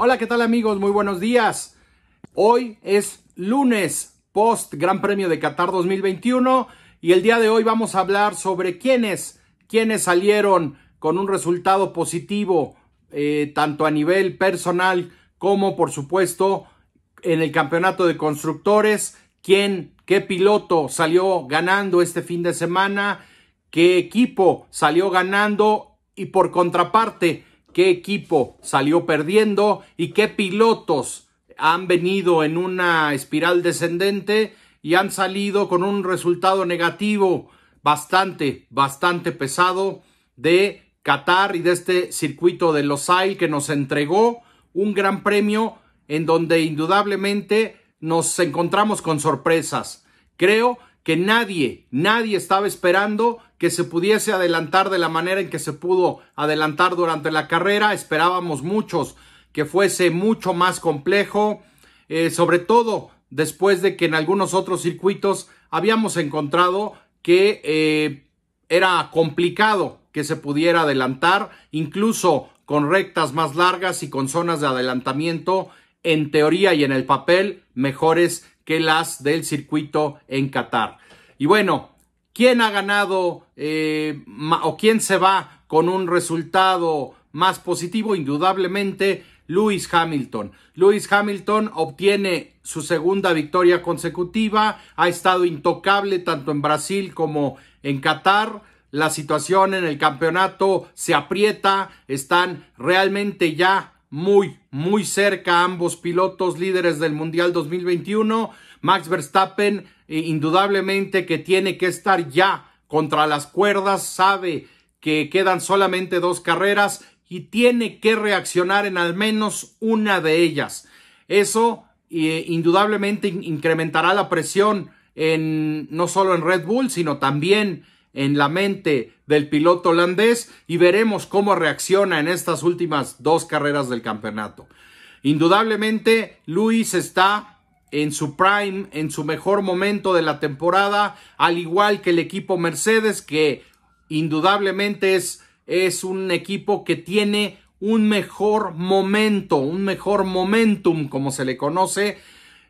Hola, ¿qué tal amigos? Muy buenos días. Hoy es lunes post Gran Premio de Qatar 2021 y el día de hoy vamos a hablar sobre quiénes, quiénes salieron con un resultado positivo, eh, tanto a nivel personal como por supuesto en el campeonato de constructores, quién, qué piloto salió ganando este fin de semana, qué equipo salió ganando y por contraparte, qué equipo salió perdiendo y qué pilotos han venido en una espiral descendente y han salido con un resultado negativo bastante, bastante pesado de Qatar y de este circuito de Losail que nos entregó un gran premio en donde indudablemente nos encontramos con sorpresas. Creo que nadie, nadie estaba esperando que se pudiese adelantar de la manera en que se pudo adelantar durante la carrera. Esperábamos muchos que fuese mucho más complejo, eh, sobre todo después de que en algunos otros circuitos habíamos encontrado que eh, era complicado que se pudiera adelantar, incluso con rectas más largas y con zonas de adelantamiento, en teoría y en el papel, mejores que las del circuito en Qatar. Y bueno, quién ha ganado eh, o quién se va con un resultado más positivo, indudablemente Lewis Hamilton. Lewis Hamilton obtiene su segunda victoria consecutiva, ha estado intocable tanto en Brasil como en Qatar. La situación en el campeonato se aprieta, están realmente ya muy, muy cerca ambos pilotos líderes del Mundial 2021. Max Verstappen indudablemente que tiene que estar ya contra las cuerdas, sabe que quedan solamente dos carreras y tiene que reaccionar en al menos una de ellas. Eso eh, indudablemente incrementará la presión en, no solo en Red Bull, sino también en la mente del piloto holandés y veremos cómo reacciona en estas últimas dos carreras del campeonato. Indudablemente, Luis está en su prime, en su mejor momento de la temporada, al igual que el equipo Mercedes, que indudablemente es, es un equipo que tiene un mejor momento, un mejor momentum, como se le conoce,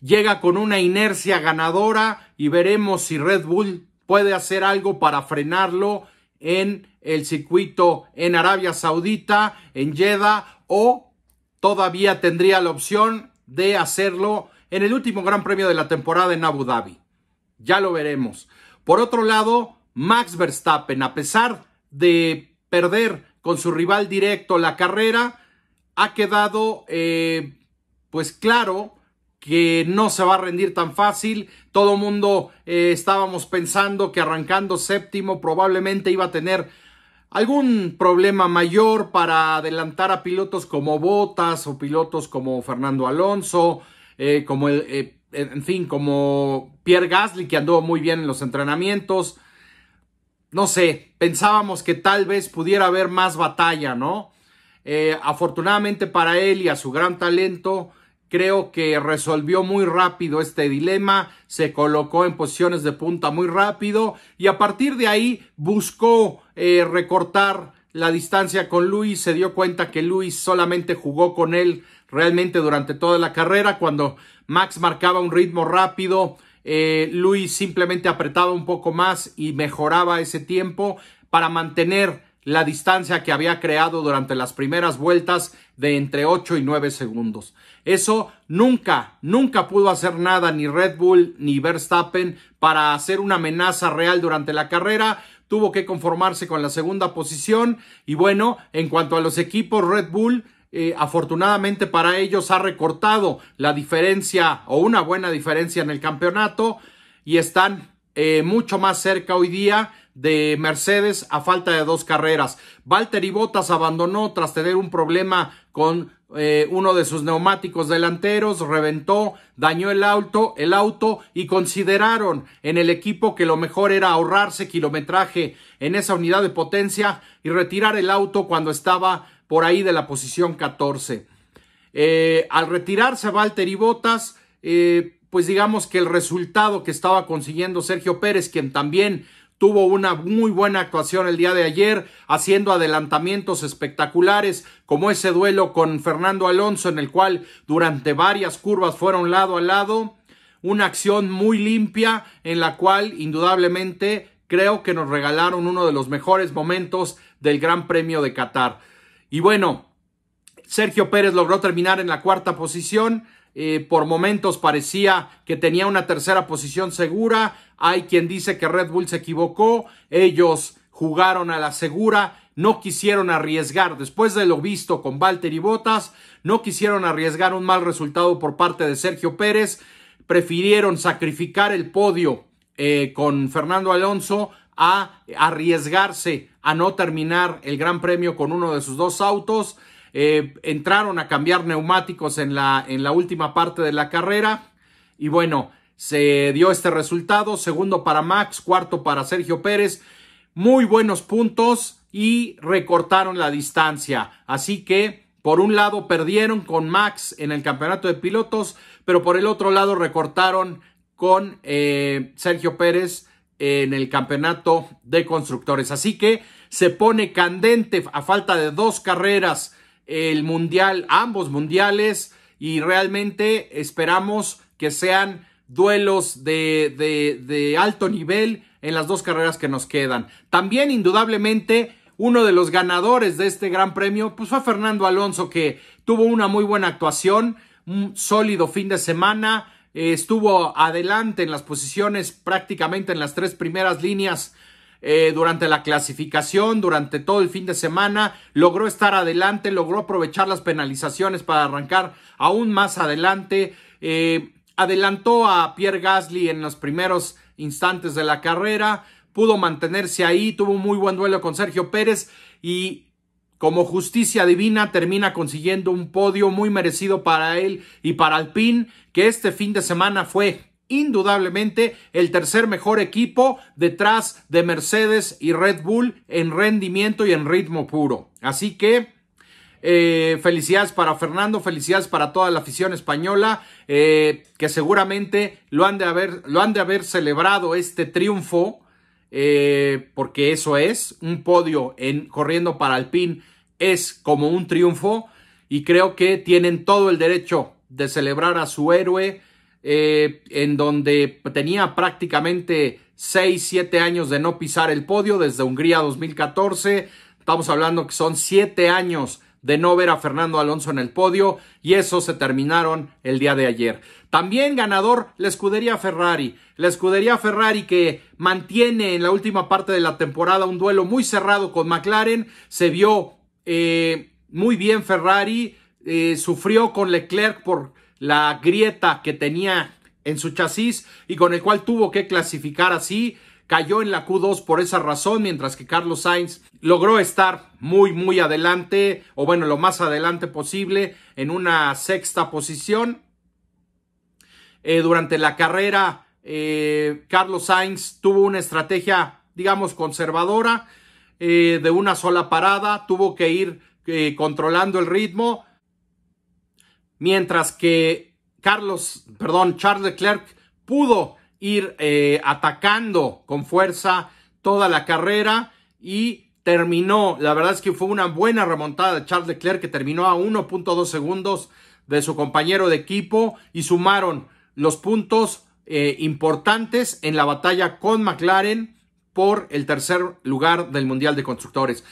llega con una inercia ganadora y veremos si Red Bull puede hacer algo para frenarlo en el circuito en Arabia Saudita, en Jeddah, o todavía tendría la opción de hacerlo en el último Gran Premio de la temporada en Abu Dhabi. Ya lo veremos. Por otro lado, Max Verstappen, a pesar de perder con su rival directo la carrera, ha quedado eh, pues claro que no se va a rendir tan fácil. Todo mundo eh, estábamos pensando que arrancando séptimo probablemente iba a tener algún problema mayor para adelantar a pilotos como Botas o pilotos como Fernando Alonso. Eh, como el, eh, en fin, como Pierre Gasly, que andó muy bien en los entrenamientos. No sé, pensábamos que tal vez pudiera haber más batalla, ¿no? Eh, afortunadamente para él y a su gran talento, creo que resolvió muy rápido este dilema, se colocó en posiciones de punta muy rápido y a partir de ahí buscó recortar la distancia con Luis, se dio cuenta que Luis solamente jugó con él realmente durante toda la carrera, cuando Max marcaba un ritmo rápido, eh, Luis simplemente apretaba un poco más y mejoraba ese tiempo para mantener la distancia que había creado durante las primeras vueltas de entre 8 y 9 segundos. Eso nunca, nunca pudo hacer nada ni Red Bull ni Verstappen para hacer una amenaza real durante la carrera tuvo que conformarse con la segunda posición. Y bueno, en cuanto a los equipos, Red Bull eh, afortunadamente para ellos ha recortado la diferencia o una buena diferencia en el campeonato y están eh, mucho más cerca hoy día de Mercedes a falta de dos carreras. Valtteri Bottas abandonó tras tener un problema con eh, uno de sus neumáticos delanteros, reventó, dañó el auto, el auto y consideraron en el equipo que lo mejor era ahorrarse kilometraje en esa unidad de potencia y retirar el auto cuando estaba por ahí de la posición 14. Eh, al retirarse Walter y Botas eh, pues digamos que el resultado que estaba consiguiendo Sergio Pérez, quien también tuvo una muy buena actuación el día de ayer, haciendo adelantamientos espectaculares, como ese duelo con Fernando Alonso, en el cual durante varias curvas fueron lado a lado. Una acción muy limpia, en la cual indudablemente creo que nos regalaron uno de los mejores momentos del Gran Premio de Qatar. Y bueno, Sergio Pérez logró terminar en la cuarta posición. Eh, por momentos parecía que tenía una tercera posición segura. Hay quien dice que Red Bull se equivocó, ellos jugaron a la segura, no quisieron arriesgar, después de lo visto con Walter y Botas, no quisieron arriesgar un mal resultado por parte de Sergio Pérez, prefirieron sacrificar el podio eh, con Fernando Alonso a arriesgarse a no terminar el Gran Premio con uno de sus dos autos. Eh, entraron a cambiar neumáticos en la última parte de la carrera y bueno, se dio este resultado. Segundo para Max, cuarto para Sergio Pérez. Muy buenos puntos y recortaron la distancia. Así que, por un lado, perdieron con Max en el campeonato de pilotos, pero por el otro lado, recortaron con eh, Sergio Pérez en el campeonato de constructores. Así que se pone candente a falta de dos carreras el mundial, ambos mundiales, y realmente esperamos que sean duelos de, de, alto nivel en las dos carreras que nos quedan. También, indudablemente, uno de los ganadores de este gran premio, pues fue Fernando Alonso, que tuvo una muy buena actuación, un sólido fin de semana, estuvo adelante en las posiciones prácticamente en las tres primeras líneas eh, durante la clasificación, durante todo el fin de semana, logró estar adelante, logró aprovechar las penalizaciones para arrancar aún más adelante. Eh, adelantó a Pierre Gasly en los primeros instantes de la carrera, pudo mantenerse ahí, tuvo un muy buen duelo con Sergio Pérez y como justicia divina termina consiguiendo un podio muy merecido para él y para Alpine, que este fin de semana fue indudablemente el tercer mejor equipo detrás de Mercedes y Red Bull en rendimiento y en ritmo puro. Así que eh, felicidades para Fernando, felicidades para toda la afición española, eh, que seguramente lo han, de haber, lo han de haber celebrado este triunfo, eh, porque eso es, un podio en corriendo para el pin es como un triunfo y creo que tienen todo el derecho de celebrar a su héroe en donde tenía prácticamente 6, 7 años de no pisar el podio desde Hungría 2014. Estamos hablando que son 7 años de no ver a Fernando Alonso en el podio y eso se terminaron el día de ayer. También ganador la escudería Ferrari, la escudería Ferrari que mantiene en la última parte de la temporada un duelo muy cerrado con McLaren, se vio eh, muy bien Ferrari, eh, sufrió con Leclerc por la grieta que tenía en su chasis y con el cual tuvo que clasificar así cayó en la Q2 por esa razón, mientras que Carlos Sainz logró estar muy, muy adelante, o bueno, lo más adelante posible, en una sexta posición. Eh, durante la carrera, eh, Carlos Sainz tuvo una estrategia, digamos, conservadora, eh, de una sola parada, tuvo que ir controlando el ritmo, mientras que Carlos, perdón, Charles Leclerc pudo ir eh, atacando con fuerza toda la carrera y terminó, la verdad es que fue una buena remontada de Charles Leclerc que terminó a 1.2 segundos de su compañero de equipo y sumaron los puntos eh, importantes en la batalla con McLaren por el tercer lugar del Mundial de Constructores.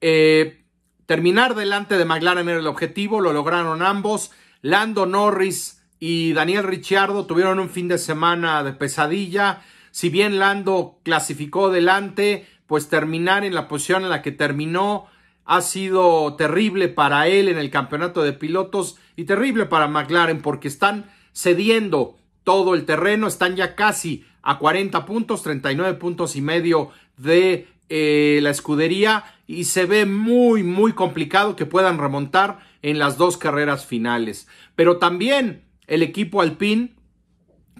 Eh, terminar delante de McLaren era el objetivo, lo lograron ambos. Lando Norris y Daniel Ricciardo tuvieron un fin de semana de pesadilla. Si bien Lando clasificó delante, pues terminar en la posición en la que terminó ha sido terrible para él en el campeonato de pilotos y terrible para McLaren porque están cediendo todo el terreno, están ya casi a 40 puntos, 39 puntos y medio de eh, la escudería y se ve muy, muy complicado que puedan remontar en las dos carreras finales. Pero también el equipo alpín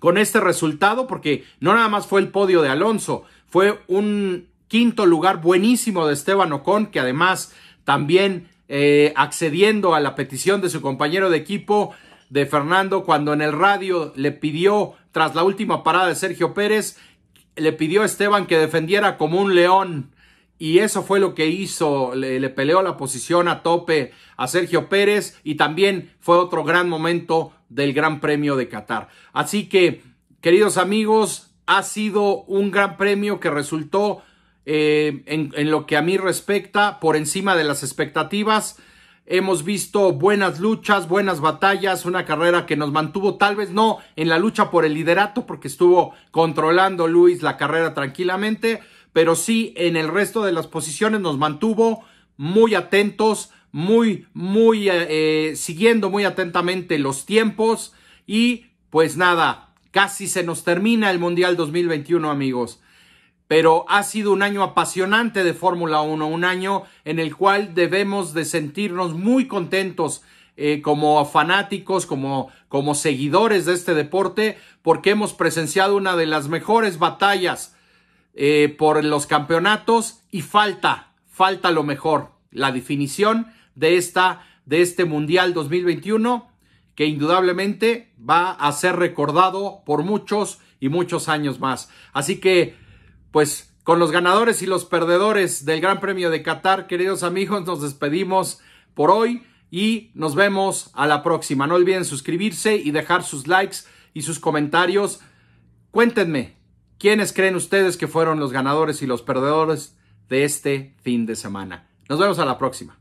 con este resultado, porque no nada más fue el podio de Alonso, fue un quinto lugar buenísimo de Esteban Ocon, que además también eh, accediendo a la petición de su compañero de equipo, de Fernando, cuando en el radio le pidió, tras la última parada de Sergio Pérez, le pidió a Esteban que defendiera como un león. Y eso fue lo que hizo, le, peleó la posición a tope a Sergio Pérez y también fue otro gran momento del Gran Premio de Qatar. Así que, queridos amigos, ha sido un gran premio que resultó eh, en, en lo que a mí respecta por encima de las expectativas. Hemos visto buenas luchas, buenas batallas, una carrera que nos mantuvo tal vez no en la lucha por el liderato porque estuvo controlando Luis la carrera tranquilamente, pero sí en el resto de las posiciones nos mantuvo muy atentos muy, muy eh, eh, siguiendo muy atentamente los tiempos. Y pues nada, casi se nos termina el Mundial 2021, amigos. Pero ha sido un año apasionante de Fórmula 1, un año en el cual debemos de sentirnos muy contentos eh, como fanáticos, como, como seguidores de este deporte, porque hemos presenciado una de las mejores batallas por los campeonatos y falta, falta lo mejor, la definición de, esta, de este Mundial 2021 que indudablemente va a ser recordado por muchos y muchos años más. Así que, pues, con los ganadores y los perdedores del Gran Premio de Qatar, queridos amigos, nos despedimos por hoy y nos vemos a la próxima. No olviden suscribirse y dejar sus likes y sus comentarios. Cuéntenme, ¿quiénes creen ustedes que fueron los ganadores y los perdedores de este fin de semana? Nos vemos a la próxima.